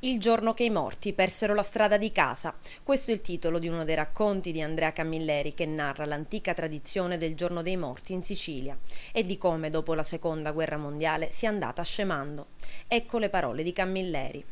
Il giorno che i morti persero la strada di casa. Questo è il titolo di uno dei racconti di Andrea Camilleri che narra l'antica tradizione del giorno dei morti in Sicilia e di come dopo la seconda guerra mondiale sia andata scemando. Ecco le parole di Camilleri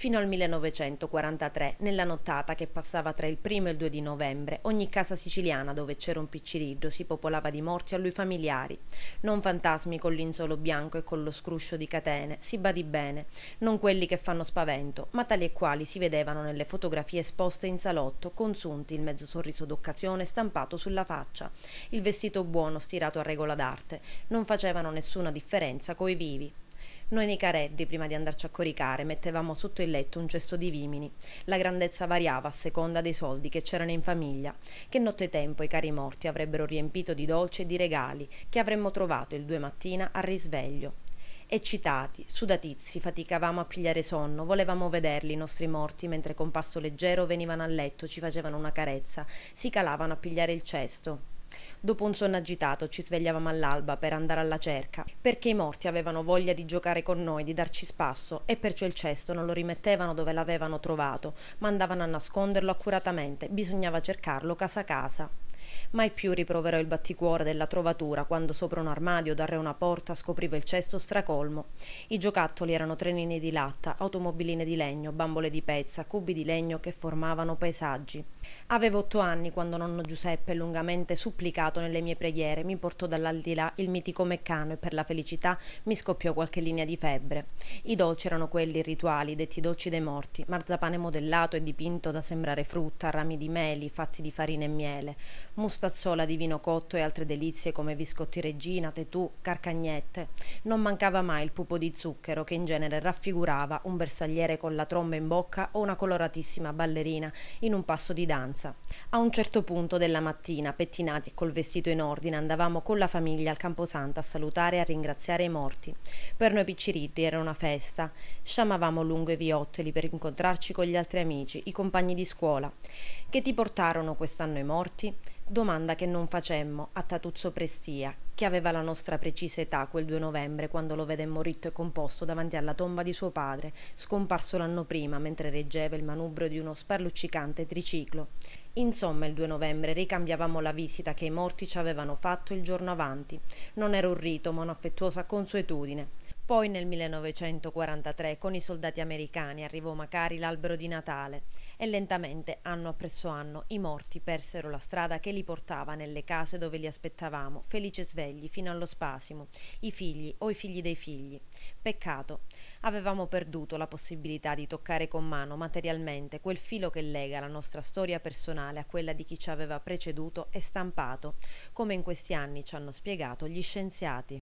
fino al 1943, nella nottata che passava tra il primo e il 2 di novembre, ogni casa siciliana dove c'era un picciriggio si popolava di morti a lui familiari. Non fantasmi con l'insolo bianco e con lo scruscio di catene, si badi bene, non quelli che fanno spavento, ma tali e quali si vedevano nelle fotografie esposte in salotto, consunti il mezzo sorriso d'occasione stampato sulla faccia, il vestito buono stirato a regola d'arte, non facevano nessuna differenza coi vivi. Noi nei Careddi, prima di andarci a coricare, mettevamo sotto il letto un cesto di vimini. La grandezza variava a seconda dei soldi che c'erano in famiglia, che nottetempo i cari morti avrebbero riempito di dolci e di regali che avremmo trovato il due mattina al risveglio. Eccitati, sudatizi, faticavamo a pigliare sonno, volevamo vederli i nostri morti mentre con passo leggero venivano a letto, ci facevano una carezza, si calavano a pigliare il cesto. Dopo un sonno agitato ci svegliavamo all'alba per andare alla cerca, perché i morti avevano voglia di giocare con noi, di darci spasso e perciò il cesto non lo rimettevano dove l'avevano trovato, ma andavano a nasconderlo accuratamente, bisognava cercarlo casa a casa. Mai più riproverò il batticuore della trovatura quando sopra un armadio da re una porta scopriva il cesto stracolmo. I giocattoli erano trenini di latta, automobiline di legno, bambole di pezza, cubi di legno che formavano paesaggi. Avevo otto anni quando nonno Giuseppe, lungamente supplicato nelle mie preghiere, mi portò dall'aldilà il mitico meccano e per la felicità mi scoppiò qualche linea di febbre. I dolci erano quelli rituali, detti dolci dei morti, marzapane modellato e dipinto da sembrare frutta, rami di meli fatti di farina e miele, mustard stazzola di vino cotto e altre delizie come biscotti regina, tetù, carcagnette. Non mancava mai il pupo di zucchero che in genere raffigurava un bersagliere con la tromba in bocca o una coloratissima ballerina in un passo di danza. A un certo punto della mattina, pettinati e col vestito in ordine, andavamo con la famiglia al Camposanto a salutare e a ringraziare i morti. Per noi piccirilli era una festa. Sciamavamo lungo i viottoli per incontrarci con gli altri amici, i compagni di scuola. Che ti portarono quest'anno i morti? domanda che non facemmo a Tatuzzo Prestia, che aveva la nostra precisa età quel 2 novembre quando lo vedemmo ritto e composto davanti alla tomba di suo padre, scomparso l'anno prima mentre reggeva il manubrio di uno sparluccicante triciclo. Insomma, il 2 novembre ricambiavamo la visita che i morti ci avevano fatto il giorno avanti. Non era un rito, ma un'affettuosa consuetudine. Poi nel 1943 con i soldati americani arrivò Macari l'albero di Natale e lentamente, anno appresso anno, i morti persero la strada che li portava nelle case dove li aspettavamo, felici e svegli fino allo spasimo, i figli o i figli dei figli. Peccato, avevamo perduto la possibilità di toccare con mano materialmente quel filo che lega la nostra storia personale a quella di chi ci aveva preceduto e stampato, come in questi anni ci hanno spiegato gli scienziati.